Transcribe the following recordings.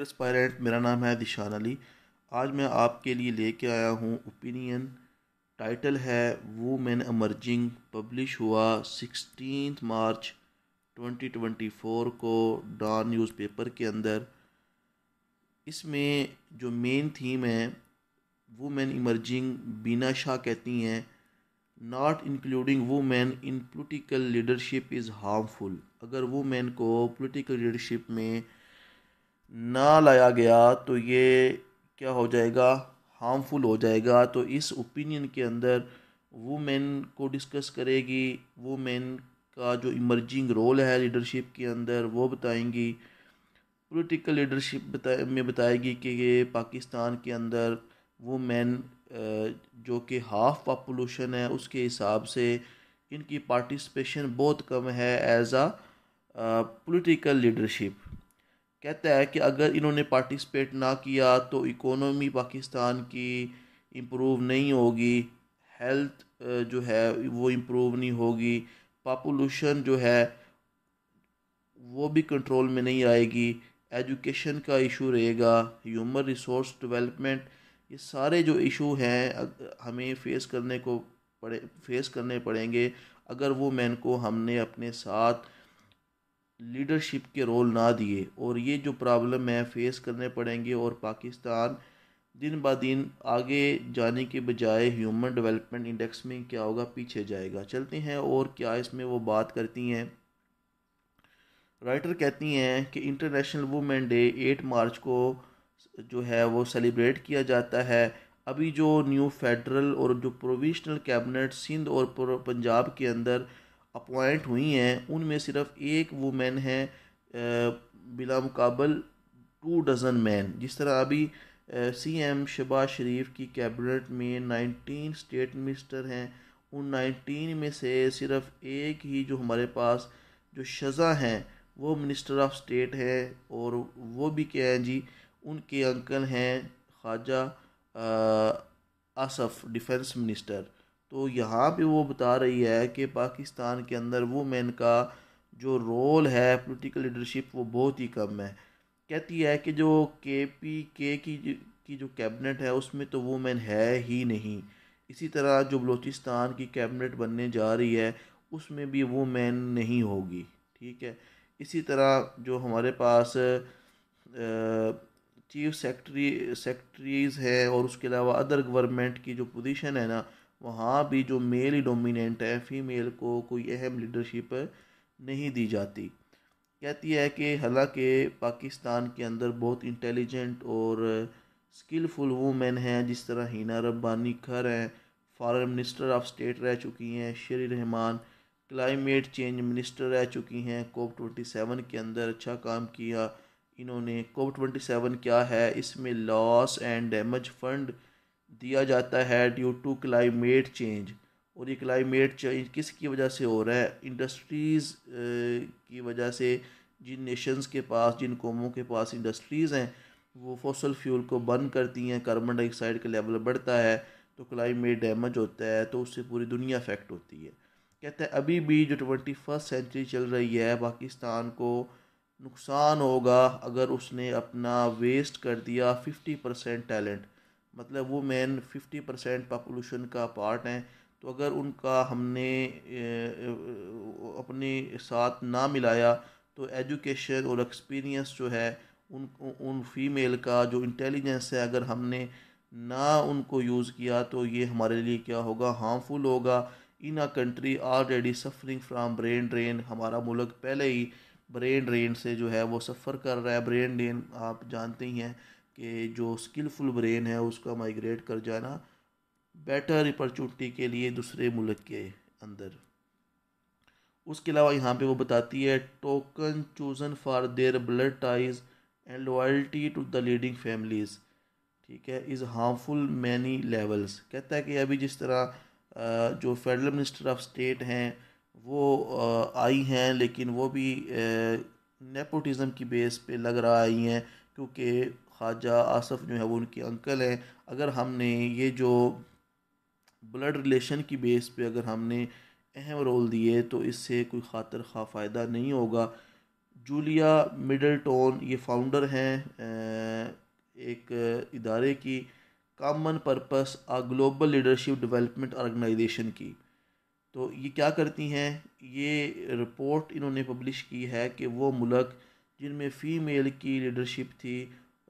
ट्रस्पायरेंट मेरा नाम है दिशान अली आज मैं आपके लिए लेके आया हूँ ओपिनियन टाइटल है वूमेन एमर्जिंग पब्लिश हुआ सिक्सटीन मार्च 2024 को डॉन न्यूज़पेपर के अंदर इसमें जो मेन थीम है वुमेन इमर्जिंग बीना शाह कहती हैं not including women in political leadership is harmful अगर वुमेन को पोलिटिकल लीडरशिप में ना लाया गया तो ये क्या हो जाएगा हार्मफुल हो जाएगा तो इस ओपिनियन के अंदर वुमेन को डिस्कस करेगी वुमेन का जो इमर्जिंग रोल है लीडरशिप के अंदर वो बताएंगी पॉलिटिकल लीडरशिप बता में बताएगी कि ये पाकिस्तान के अंदर वुमेन जो कि हाफ़ पापुलेशन है उसके हिसाब से इनकी पार्टिसिपेशन बहुत कम है एज़ आ पॉलिटिकल लीडरशिप कहता है कि अगर इन्होंने पार्टिसिपेट ना किया तो इकोनॉमी पाकिस्तान की इम्प्रूव नहीं होगी हेल्थ जो है वो इम्प्रूव नहीं होगी पापोलूशन जो है वो भी कंट्रोल में नहीं आएगी एजुकेशन का इशू रहेगा ह्यूमन रिसोर्स डेवलपमेंट ये सारे जो इशू हैं हमें फेस करने को पड़े फेस करने पड़ेंगे अगर वो मैन को हमने अपने साथ लीडरशिप के रोल ना दिए और ये जो प्रॉब्लम है फेस करने पड़ेंगे और पाकिस्तान दिन ब दिन आगे जाने के बजाय ह्यूमन डेवलपमेंट इंडेक्स में क्या होगा पीछे जाएगा चलते हैं और क्या इसमें वो बात करती हैं राइटर कहती हैं कि international women day eight March को जो है वो सेलिब्रेट किया जाता है अभी जो न्यू फेडरल और जो प्रोविशनल कैबिनेट सिंध और पंजाब के अंदर अपॉइंट हुई हैं उनमें सिर्फ एक वुमेन है बिला मुकाबल टू डज़न मैन जिस तरह अभी सी एम शबाज शरीफ की कैबिनेट में नाइनटीन स्टेट मिनिस्टर हैं उन नाइनटीन में से सिर्फ एक ही जो हमारे पास जो शज़ा हैं वो मिनिस्टर ऑफ स्टेट हैं और वो भी क्या हैं जी उनके अंकल हैं ख्वाजा आसफ़ डिफेंस मिनिस्टर तो यहाँ पे वो बता रही है कि पाकिस्तान के अंदर वुमेन का जो रोल है पोलिटिकल लीडरशिप वो बहुत ही कम है कहती है कि जो के पी के की जो, की जो कैबिनेट है उसमें तो वुमेन है ही नहीं इसी तरह जो बलूचिस्तान की कैबिनेट बनने जा रही है उसमें भी वुमेन नहीं होगी ठीक है इसी तरह जो हमारे पास चीफ सेक्रटरी सेक्रटरीज़ है और उसके अलावा अदर गवर्नमेंट की जो पोजीशन है ना वहाँ भी जो मेल ही डोमिनेंट है फीमेल को कोई अहम लीडरशिप नहीं दी जाती कहती है कि हालांकि पाकिस्तान के अंदर बहुत इंटेलिजेंट और स्किलफुल वूमेन हैं जिस तरह हिना रब्बानी खर हैं फॉरेन मिनिस्टर ऑफ स्टेट रह चुकी हैं शेर रहमान क्लाइमेट चेंज मिनिस्टर रह चुकी हैं कोप ट्वेंटी सेवन के अंदर अच्छा काम किया इन्होंने कोप ट्वेंटी सेवन क्या है इसमें लॉस एंड डैमेज फंड दिया जाता है ड्यू टू क्लाइमेट चेंज और ये क्लाइमेट चेंज किस की वजह से हो रहा है इंडस्ट्रीज़ की वजह से जिन नेशंस के पास जिन कौमों के पास इंडस्ट्रीज़ हैं वो फॉसल फ्यूल को बंद करती हैं कार्बन डाइऑक्साइड का लेवल बढ़ता है तो क्लाइमेट डैमेज होता है तो उससे पूरी दुनिया अफेक्ट होती है कहते हैं अभी भी जो ट्वेंटी फर्स्ट सेंचुरी चल रही है पाकिस्तान को नुकसान होगा अगर उसने अपना वेस्ट कर दिया फिफ्टी परसेंट टैलेंट मतलब वो मैन फिफ्टी परसेंट पापोलूशन का पार्ट हैं तो अगर उनका हमने अपने साथ ना मिलाया तो एजुकेशन और एक्सपीरियंस जो है उन उन फीमेल का जो इंटेलिजेंस है अगर हमने ना उनको यूज़ किया तो ये हमारे लिए क्या होगा हार्मफुल होगा in a country already suffering from brain drain हमारा मुल्क पहले ही ब्रेन ड्रेन से जो है वो सफ़र कर रहा है ब्रेन ड्रेन आप जानते ही हैं कि जो स्किलफुल ब्रेन है उसका माइग्रेट कर जाना बेटर अपॉर्चुनिटी के लिए दूसरे मुल्क के अंदर उसके अलावा यहाँ पे वो बताती है token chosen for their blood ties and loyalty to the leading families ठीक है इज़ हार्मफुल मैनी लेवल्स कहता है कि अभी जिस तरह जो फेडरल मिनिस्टर ऑफ स्टेट हैं वो आई हैं लेकिन वो भी नेपोटिज़म की बेस पे लग रहा आई हैं क्योंकि ख्वाजा आसफ़ जो है वो उनके अंकल हैं अगर हमने ये जो ब्लड रिलेशन की बेस पे अगर हमने अहम रोल दिए तो इससे कोई खातर खा फ़ायदा नहीं होगा जूलिया मिडलटोन ये फाउंडर हैं एक इदारे की common purpose a global leadership development organisation की तो ये क्या करती हैं ये रिपोर्ट इन्होंने पब्लिश की है कि वो मुल्क जिनमें फ़ीमेल की लीडरशिप थी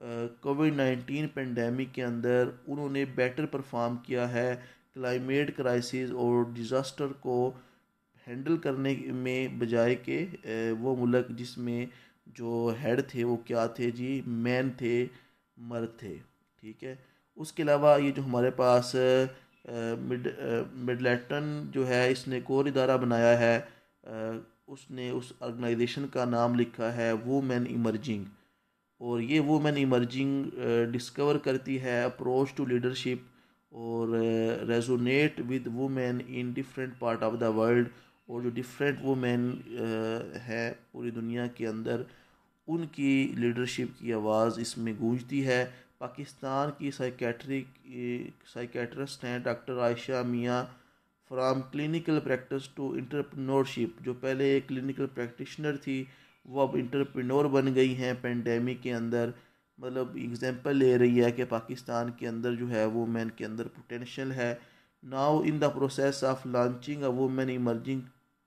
कोविड नाइन्टीन पेंडेमिक के अंदर उन्होंने बेटर परफॉर्म किया है क्लाइमेट क्राइसिस और डिज़ास्टर को हैंडल करने में बजाय के वो मुल्क जिसमें जो हेड थे वो क्या थे जी मैन थे मर्द थे ठीक है उसके अलावा ये जो हमारे पास मिड मिडलेटन जो है इसने कोर इदारा बनाया है उसने उस ऑर्गेनाइजेशन का नाम लिखा है वो मैन इमर्जिंग और ये वुमेन इमर्जिंग डिस्कवर करती है अप्रोच टू लीडरशिप और resonate with women in different part of the world और जो डिफरेंट वुमेन uh, है पूरी दुनिया के अंदर उनकी लीडरशिप की आवाज़ इसमें गूंजती है पाकिस्तान की साइकेट्रिक साइकेट्रिस्ट uh, हैं doctor Ayesha Mian from clinical practice to entrepreneurship जो पहले एक क्लिनिकल प्रैक्टिशनर थी वो अब इंटरप्रेन्योर बन गई हैं पेंडेमिक के अंदर मतलब एग्जांपल ले रही है कि पाकिस्तान के अंदर जो है वुमेन के अंदर पोटेंशल है now in the process of launching a women emerging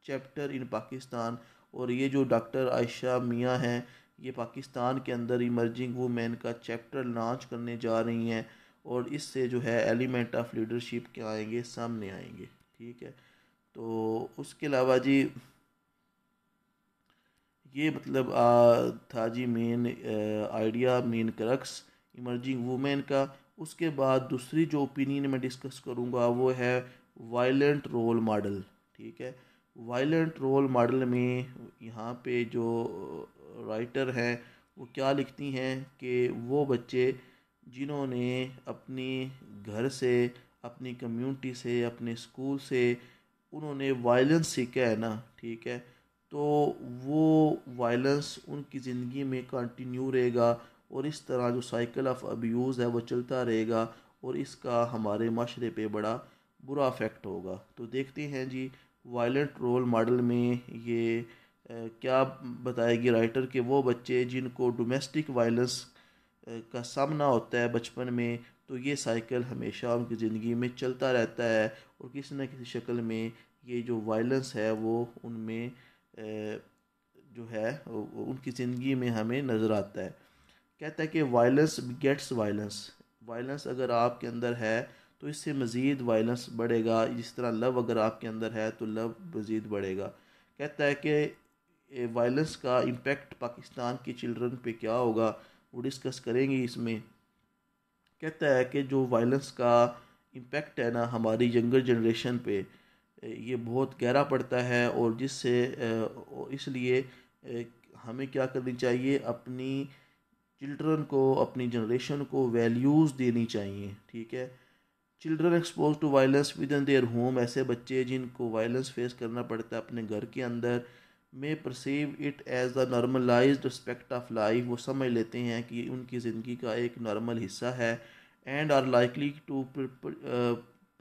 chapter in Pakistan और ये जो डॉक्टर आयशा मियाँ हैं ये पाकिस्तान के अंदर इमर्जिंग वुमेन का चैप्टर लॉन्च करने जा रही हैं और इससे जो है एलिमेंट ऑफ लीडरशिप के आएंगे सामने आएंगे ठीक है तो उसके अलावा जी ये मतलब आ, था जी main idea main crux emerging women का उसके बाद दूसरी जो ओपिनियन मैं डिस्कस करूँगा वो है वायलेंट रोल मॉडल ठीक है वायलेंट रोल मॉडल में यहाँ पे जो राइटर हैं वो क्या लिखती हैं कि वो बच्चे जिन्होंने अपनी घर से अपनी कम्युनिटी से अपने स्कूल से उन्होंने वायलेंस सीखा है ना ठीक है तो वो वायलेंस उनकी ज़िंदगी में कंटिन्यू रहेगा और इस तरह जो साइकिल ऑफ अब्यूज़ है वो चलता रहेगा और इसका हमारे माशरे पे बड़ा बुरा अफेक्ट होगा तो देखते हैं जी वायलेंट रोल मॉडल में ये क्या बताएगी राइटर के वो बच्चे जिनको डोमेस्टिक वायलेंस का सामना होता है बचपन में तो ये साइकिल हमेशा उनकी ज़िंदगी में चलता रहता है और किसी न किसी शक्ल में ये जो वायलेंस है वो उनमें जो है उनकी ज़िंदगी में हमें नज़र आता है कहता है कि वायलेंस गेट्स वायलेंस वायलेंस अगर आपके अंदर है तो इससे मज़ीद वायलेंस बढ़ेगा जिस तरह लव अगर आपके अंदर है तो लव मज़ीद बढ़ेगा कहता है कि वायलेंस का इम्पेक्ट पाकिस्तान के चिल्ड्रन पे क्या होगा वो डिस्कस करेंगे इसमें कहता है कि जो वायलेंस का इम्पेक्ट है ना हमारी यंगर जनरेशन पे ये बहुत गहरा पड़ता है और जिससे इसलिए हमें क्या करनी चाहिए अपनी चिल्ड्रन को अपनी जनरेशन को वैल्यूज़ देनी चाहिए ठीक है children expose to violence within their home ऐसे बच्चे जिनको वायलेंस फेस करना पड़ता है अपने घर के अंदर may perceive it as the normalise respect of life वो समझ लेते हैं कि उनकी ज़िंदगी का एक नॉर्मल हिस्सा है and are likely to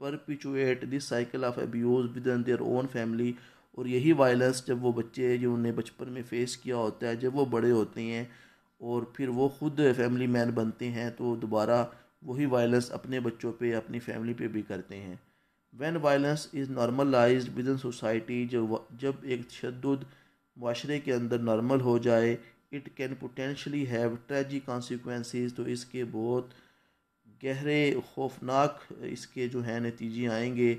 perpetuate this cycle of abuse within their own family और यही वायलेंस जब वो बच्चे जो उन्होंने बचपन में फेस किया होता है जब वो बड़े होते हैं और फिर वो ख़ुद फैमिली मैन बनते हैं तो दोबारा वही वायलेंस अपने बच्चों पे अपनी फैमिली पे भी करते हैं when violence is normalise within society जब जब एक तशद माशरे के अंदर नॉर्मल हो जाए it can potentially have tragic consequences तो इसके बहुत गहरे खौफनाक इसके जो है नतीजे आएंगे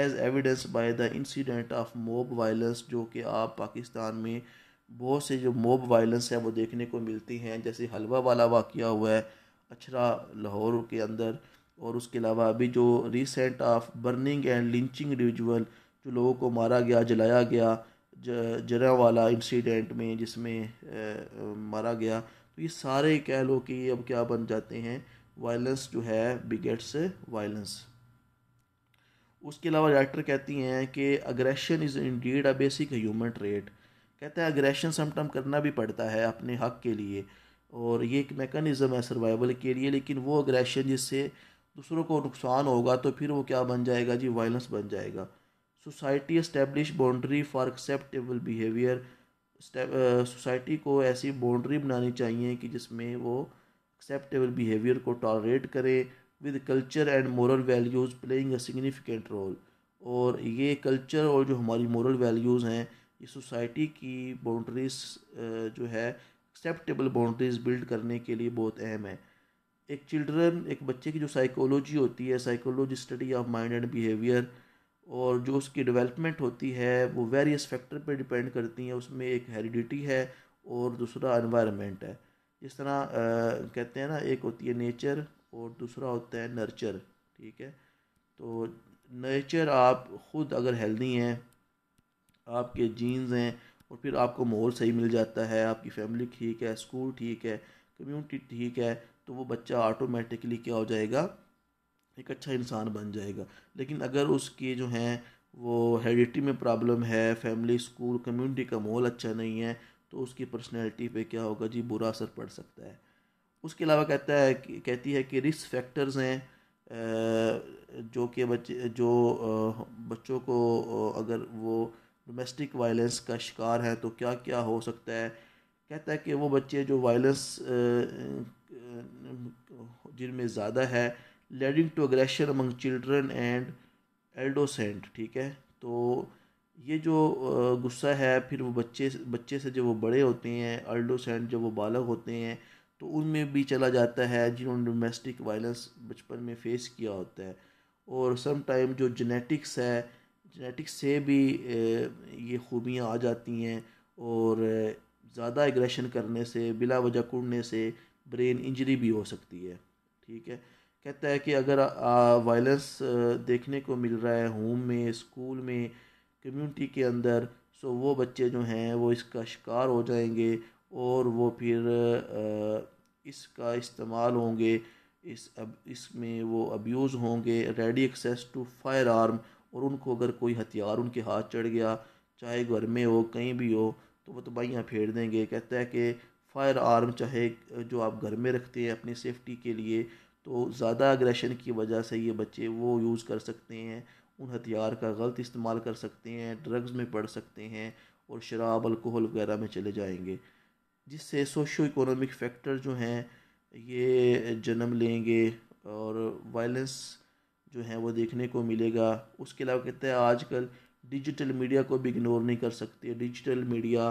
as evidence by the incident of mob violence जो कि आप पाकिस्तान में बहुत से जो मोब वायलेंस है वो देखने को मिलती हैं जैसे हलवा वाला वाक़ हुआ है अछरा लाहौर के अंदर और उसके अलावा अभी जो recent of burning and lynching ritual जो लोगों को मारा गया जलाया गया जरा वाला इंसिडेंट में जिसमें मारा गया तो ये सारे कह लो कि अब क्या बन जाते हैं वायलेंस जो है बिगेट्स वायलेंस उसके अलावा डॉक्टर कहती हैं कि aggression is deed a basic human trait कहते हैं अग्रेशन समटम करना भी पड़ता है अपने हक के लिए और ये एक मेकनिज़म है सर्वाइवल के लिए लेकिन वो अग्रेशन जिससे दूसरों को नुकसान होगा तो फिर वो क्या बन जाएगा जी वायलेंस बन जाएगा society establish boundary for acceptable behaviour society को ऐसी बाउंड्री बनानी चाहिए कि जिसमें वो एक्सेप्टेबल बिहेवियर को टॉलरेट करें with culture and moral values playing a significant role और ये कल्चर और जो हमारी मॉरल वैल्यूज़ हैं ये सोसाइटी की बाउंड्रीज जो है एक्सेप्टेबल बाउंड्रीज बिल्ड करने के लिए बहुत अहम है एक चिल्ड्रन एक बच्चे की जो साइकोलॉजी होती है psychology study of mind and behaviour और जो उसकी डेवलपमेंट होती है वो वेरियस फैक्टर पे डिपेंड करती हैं उसमें एक हेरिडिटी है और दूसरा अनवायरमेंट है जिस तरह कहते हैं ना एक होती है नेचर और दूसरा होता है नर्चर ठीक है तो नेचर आप ख़ुद अगर हेल्दी हैं आपके जीन्स हैं और फिर आपको माहौल सही मिल जाता है आपकी फैमिली ठीक है स्कूल ठीक है कम्युनिटी ठीक है तो वो बच्चा ऑटोमेटिकली क्या हो जाएगा एक अच्छा इंसान बन जाएगा लेकिन अगर उसकी जो हैं वो हेरिडिटी में प्रॉब्लम है फैमिली स्कूल कम्युनिटी का माहौल अच्छा नहीं है तो उसकी पर्सनैलिटी पे क्या होगा जी बुरा असर पड़ सकता है उसके अलावा कहता है कहती है कि रिस्क फैक्टर्स हैं जो कि बच्चे जो बच्चों को अगर वो डोमेस्टिक वायलेंस का शिकार है तो क्या क्या हो सकता है कहता है कि वो बच्चे जो वायलेंस जिनमें ज़्यादा है leading to aggression among children and adolescent ठीक है तो ये जो गुस्सा है फिर वो बच्चे बच्चे से जब वो बड़े होते हैं अल्डोसेंट जब वो बालक होते हैं तो उनमें भी चला जाता है जिन्होंने डोमेस्टिक वायलेंस बचपन में फेस किया होता है और सम टाइम जो जेनेटिक्स है जेनेटिक्स से भी ये खूबियाँ आ जाती हैं और ज़्यादा एग्रेशन करने से बिला वजह कुड़ने से ब्रेन इंजरी भी हो सकती है ठीक है कहता है कि अगर वायलेंस देखने को मिल रहा है होम में स्कूल में कम्युनिटी के अंदर सो वो बच्चे जो हैं वो इसका शिकार हो जाएंगे और वो फिर इसका इस्तेमाल होंगे इस अब इसमें वो अब्यूज़ होंगे ready access to firearm और उनको अगर कोई हथियार उनके हाथ चढ़ गया चाहे घर में हो कहीं भी हो तो वो तबाहियाँ फेर देंगे कहता है कि फायर आर्म चाहे जो आप घर में रखते हैं अपनी सेफ्टी के लिए तो ज़्यादा अग्रेशन की वजह से ये बच्चे वो यूज़ कर सकते हैं उन हथियार का गलत इस्तेमाल कर सकते हैं ड्रग्स में पड़ सकते हैं और शराब अल्कोहल वगैरह में चले जाएंगे जिससे सोशो इकोनॉमिक फैक्टर जो हैं ये जन्म लेंगे और वायलेंस जो है वो देखने को मिलेगा उसके अलावा कहते हैं आजकल डिजिटल मीडिया को भी इग्नोर नहीं कर सकते डिजिटल मीडिया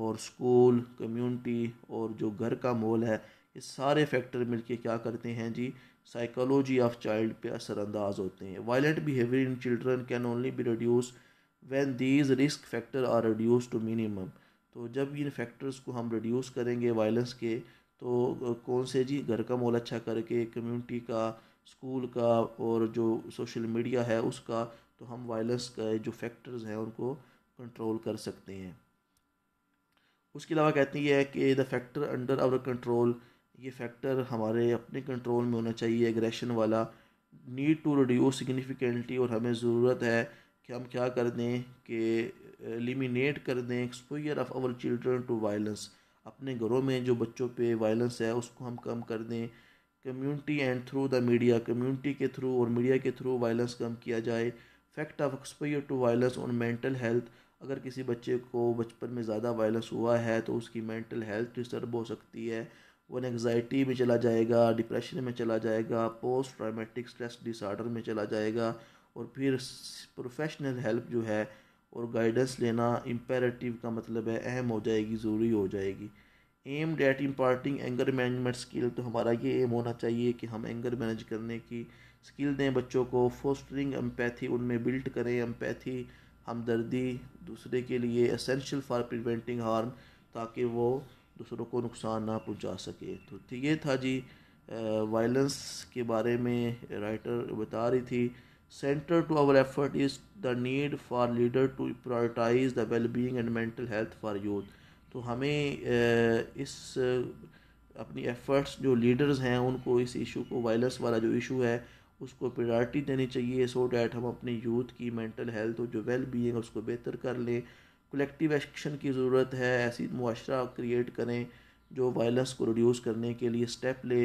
और स्कूल कम्युनिटी और जो घर का माहौल है ये सारे फैक्टर मिलके क्या करते हैं जी साइकोलॉजी ऑफ चाइल्ड पे असरानंदाज होते हैं violent behaviour in children can only be reduce when these risk factor are reduce to minimum तो जब इन फैक्टर्स को हम रिड्यूस करेंगे वायलेंस के तो कौन से जी घर का माहौल अच्छा करके कम्युनिटी का स्कूल का और जो सोशल मीडिया है उसका तो हम वायलेंस का जो फैक्टर्स हैं उनको कंट्रोल कर सकते हैं उसके अलावा कहती है कि the factor under our control ये फैक्टर हमारे अपने कंट्रोल में होना चाहिए एग्रेशन वाला नीड टू रिड्यूस सिग्निफिकेंटली और हमें ज़रूरत है कि हम क्या कर दें कि एलिमिनेट uh, कर दें exposure of our children to violence अपने घरों में जो बच्चों पे वायलेंस है उसको हम कम कर दें community and through the media community के थ्रू और मीडिया के थ्रू वायलेंस कम किया जाए fact of exposure to violence और मेंटल हेल्थ अगर किसी बच्चे को बचपन में ज़्यादा वायलेंस हुआ है तो उसकी मेंटल हेल्थ डिस्टर्ब हो सकती है वो एंगजाइटी में चला जाएगा डिप्रेशन में चला जाएगा पोस्ट ट्रामेटिक स्ट्रेस डिसऑर्डर में चला जाएगा और फिर प्रोफेशनल हेल्प जो है और गाइडेंस लेना इम्पेरेटिव का मतलब है अहम हो जाएगी ज़रूरी हो जाएगी aimed at imparting anger management skill तो हमारा ये एम होना चाहिए कि हम एंगर मैनेज करने की स्किल दें बच्चों को फोस्टरिंग एम्पैथी उनमें बिल्ट करें एम्पैथी हमदर्दी दूसरे के लिए असेंशियल फॉर प्रिवेंटिंग हार्म ताकि वो दूसरों को नुकसान ना पहुंचा सके तो ये था जी वायलेंस के बारे में राइटर बता रही थी centre to our effort is the need for leader to prioritise the wellbeing and mental health for youth तो हमें इस अपनी एफर्ट्स जो लीडर्स हैं उनको इस इशू को वायलेंस वाला जो इशू है उसको प्रायोरिटी देनी चाहिए सो डैट हम अपने यूथ की मेंटल हेल्थ और जो वेल बींग है उसको बेहतर कर लें कलेक्टिव एक्शन की ज़रूरत है ऐसी मुआरा क्रिएट करें जो वायलेंस को रिड्यूस करने के लिए स्टेप ले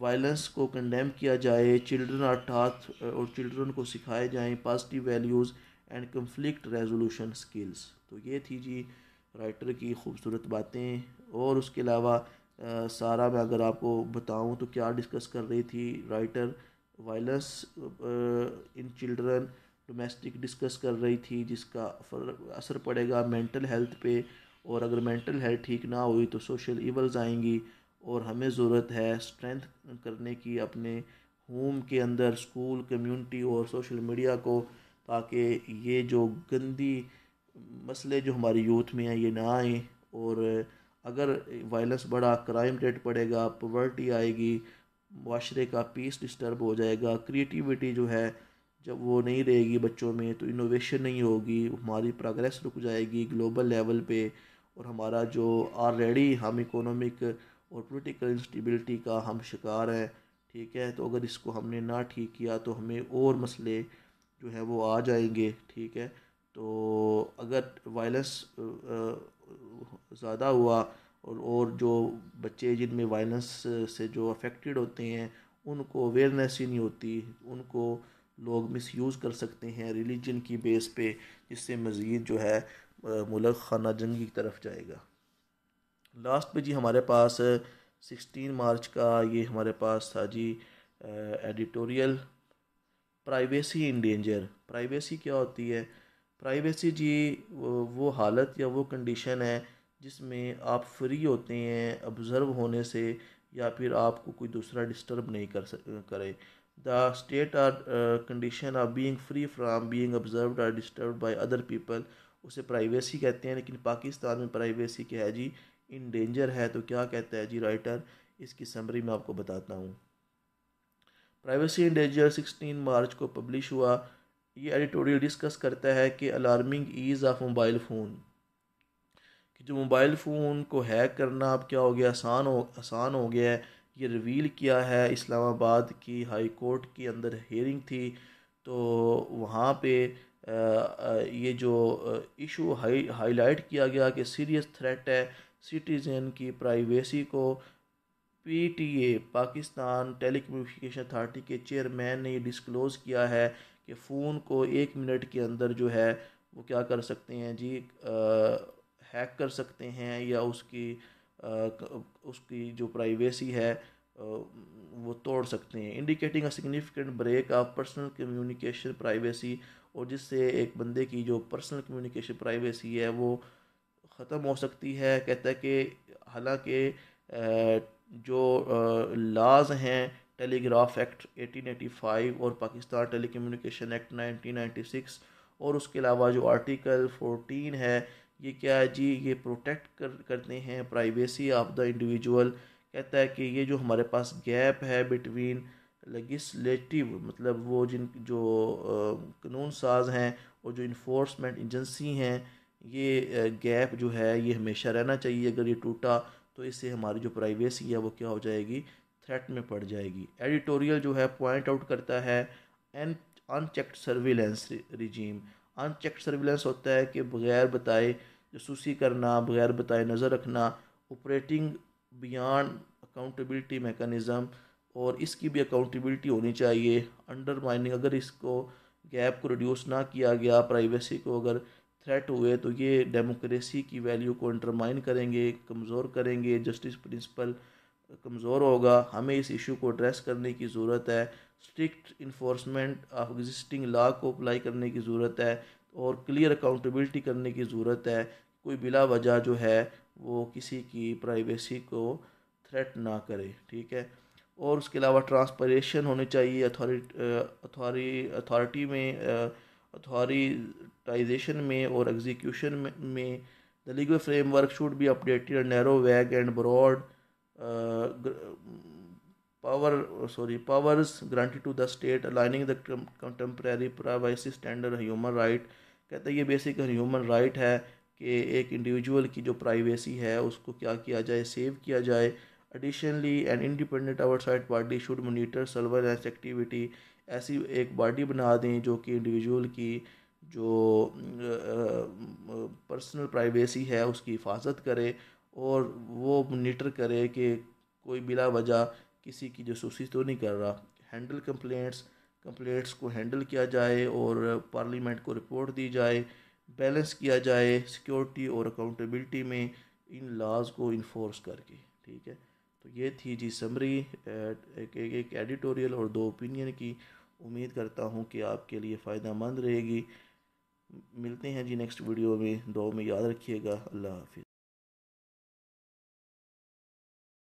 वायलेंस को कंडेम किया जाए चिल्ड्रन अर्थात और चिल्ड्रन को सिखाए जाएं positive values and conflict resolution skills तो ये थी जी राइटर की खूबसूरत बातें और उसके अलावा सारा मैं अगर आपको बताऊं तो क्या डिस्कस कर रही थी writer violence in children domestic discuss कर रही थी जिसका असर पड़ेगा मेंटल हेल्थ पे और अगर मेंटल हेल्थ ठीक ना हुई तो सोशल इवल्स आएंगी और हमें ज़रूरत है स्ट्रेंथ करने की अपने होम के अंदर स्कूल कम्युनिटी और सोशल मीडिया को ताकि ये जो गंदी मसले जो हमारी यूथ में हैं ये ना आए और अगर वायलेंस बढ़ा क्राइम रेट पड़ेगा पवर्टी आएगी माशरे का पीस डिस्टर्ब हो जाएगा क्रिएटिविटी जो है जब वो नहीं रहेगी बच्चों में तो इनोवेशन नहीं होगी हमारी प्रोग्रेस रुक जाएगी ग्लोबल लेवल पे और हमारा जो ऑलरेडी हम इकोनॉमिक और पॉलिटिकल इंस्टेबिलिटी का हम शिकार हैं ठीक है तो अगर इसको हमने ना ठीक किया तो हमें और मसले जो है वो आ जाएंगे ठीक है तो अगर वायलेंस ज़्यादा हुआ और और जो बच्चे जिनमें वायलेंस से जो अफेक्टेड होते हैं उनको अवेयरनेस ही नहीं होती उनको लोग मिस यूज़ कर सकते हैं रिलीजन की बेस पे जिससे मज़ीद जो है मुलक खाना जंग की तरफ जाएगा लास्ट पे जी हमारे पास सिक्सटीन मार्च का ये हमारे पास था जी editorial privacy in danger privacy क्या होती है प्राइवेसी जी वो हालत या वो कंडीशन है जिसमें आप फ्री होते हैं ऑब्ज़र्व होने से या फिर आपको कोई दूसरा डिस्टर्ब नहीं कर करे the state or uh, condition of being free from being observed or disturbed by other people उसे प्राइवेसी कहते हैं लेकिन पाकिस्तान में प्राइवेसी क्या है जी इन डेंजर है तो क्या कहता है जी राइटर इसकी समरी मैं आपको बताता हूँ privacy in danger sixteen March को पब्लिश हुआ ये एडिटोरियल डिस्कस करता है कि alarming ease of mobile phone कि जो मोबाइल फ़ोन को हैक करना अब क्या हो गया आसान हो आसान हो गया है ये रिवील किया है इस्लामाबाद की हाई कोर्ट के अंदर हेयरिंग थी तो वहाँ पे ये जो इशू हाई हाईलाइट किया गया कि सीरियस थ्रेट है सिटीज़न की प्राइवेसी को पीटीए पाकिस्तान टेलीकम्युनिकेशन अथॉरिटी के चेयरमैन ने डिस्क्लोज़ किया है कि फ़ोन को एक मिनट के अंदर जो है वो क्या कर सकते हैं जी आ, हैक कर सकते हैं या उसकी आ, उसकी जो प्राइवेसी है وہ توڑ سکتے ہیں indicating a significant break of personal communication privacy ઓર જિસસે એક બંદે કી જો પર્સનલ કમ્યુનિકેશન પ્રાઇવસી હે વો ખતમ હો سکتی હે કહેતા કે हालाकि जो لاز ہیں ટેલિગ્રાફ એક્ટ 1885 ઓર પાકિસ્તાન ટેલિકમ્યુનિકેશન એક્ટ 1996 ઓર ઉસકે ઇલાવા જો આર્ટિકલ 14 હે યે ક્યા હે જી યે પ્રોટેક્ટ કર કરતે હે પ્રાઇવસી ઓફ ધ ઇન્ડિવિડ્યુઅલ कहता है कि ये जो हमारे पास गैप है बिटवीन लेगिस्लेटिव मतलब वो जिन जो कानून साज हैं और जो इन्फोर्समेंट एजेंसी हैं ये गैप जो है ये हमेशा रहना चाहिए अगर ये टूटा तो इससे हमारी जो प्राइवेसी है वो क्या हो जाएगी थ्रेट में पड़ जाएगी एडिटोरियल जो है पॉइंट आउट करता है an unchecked surveillance regime unchecked surveillance होता है कि बगैर बताए जसूसी करना बगैर बताए नज़र रखना ऑपरेटिंग बियॉन्ड अकाउंटेबिलिटी मेकनिज़म और इसकी भी अकाउंटेबिलिटी होनी चाहिए अंडरमाइनिंग अगर इसको गैप को रिड्यूस ना किया गया प्राइवेसी को अगर थ्रेट हुए तो ये डेमोक्रेसी की वैल्यू को अंडरमाइन करेंगे कमज़ोर करेंगे जस्टिस प्रिंसिपल कमज़ोर होगा हमें इस इशू को एड्रेस करने की ज़रूरत है strict enforcement of existing law को अप्लाई करने की ज़रूरत है और क्लियर अकाउंटेबिलिटी करने की ज़रूरत है कोई बिला वजह जो है वो किसी की प्राइवेसी को थ्रेट ना करे ठीक है और उसके अलावा ट्रांसपरेशन होनी चाहिए अथॉरिटी अथॉरी अथॉरिटी में अथॉरिटाइजेशन में और एग्जीक्यूशन में, the legal framework should be updated narrow vague and broad power sorry powers granted to the state aligning the contemporary privacy standard human right कहते हैं ये बेसिक ह्यूमन राइट है कि एक इंडिविजुअल की जो प्राइवेसी है उसको क्या किया जाए सेव किया जाए additionally and independent outside body should monitor surveillance activity ऐसी एक बॉडी बना दें जो कि इंडिविजुअल की जो पर्सनल प्राइवेसी है उसकी हिफाजत करे और वो मोनीटर करे कि कोई बिला वजह किसी की जसूसी तो नहीं कर रहा हैंडल कंप्लेंट्स कंप्लेंट्स को हैंडल किया जाए और पार्लियामेंट को रिपोर्ट दी जाए बैलेंस किया जाए सिक्योरिटी और अकाउंटेबिलिटी में इन लॉज़ को इन्फोर्स करके ठीक है तो ये थी जी समरी एक, एक, एक एडिटोरियल और दो ओपिनियन की उम्मीद करता हूँ कि आपके लिए फ़ायदा मंद रहेगी मिलते हैं जी नेक्स्ट वीडियो में दो में याद रखिएगा अल्लाह हाफिज़